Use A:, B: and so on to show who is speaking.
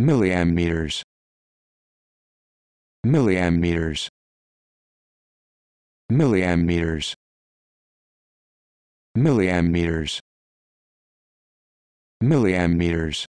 A: milliammeters milliammeters milliammeters milliammeters milliammeters